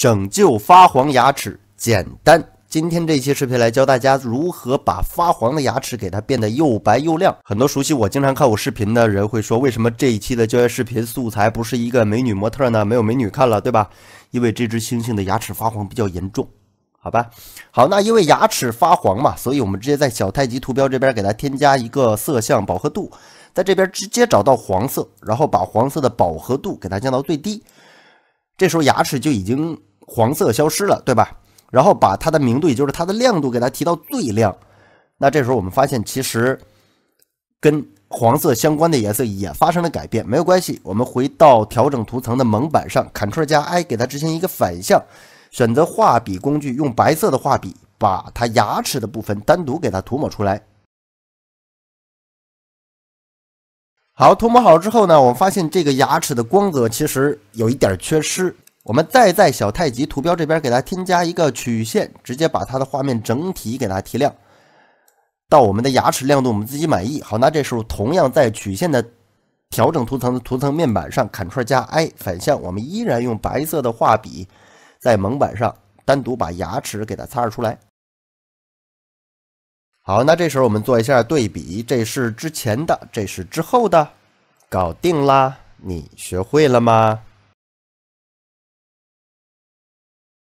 拯救发黄牙齿，简单。今天这期视频来教大家如何把发黄的牙齿给它变得又白又亮。很多熟悉我、经常看我视频的人会说，为什么这一期的教学视频素材不是一个美女模特呢？没有美女看了，对吧？因为这只猩猩的牙齿发黄比较严重，好吧？好，那因为牙齿发黄嘛，所以我们直接在小太极图标这边给它添加一个色相饱和度，在这边直接找到黄色，然后把黄色的饱和度给它降到最低，这时候牙齿就已经。黄色消失了，对吧？然后把它的明度，也就是它的亮度，给它提到最亮。那这时候我们发现，其实跟黄色相关的颜色也发生了改变。没有关系，我们回到调整图层的蒙版上，Ctrl 加 I 给它执行一个反向，选择画笔工具，用白色的画笔，把它牙齿的部分单独给它涂抹出来。好，涂抹好之后呢，我们发现这个牙齿的光泽其实有一点缺失。我们再在小太极图标这边给它添加一个曲线，直接把它的画面整体给它提亮，到我们的牙齿亮度我们自己满意。好，那这时候同样在曲线的调整图层的图层面板上，Ctrl 加 I 反向，我们依然用白色的画笔在蒙版上单独把牙齿给它擦出来。好，那这时候我们做一下对比，这是之前的，这是之后的，搞定啦！你学会了吗？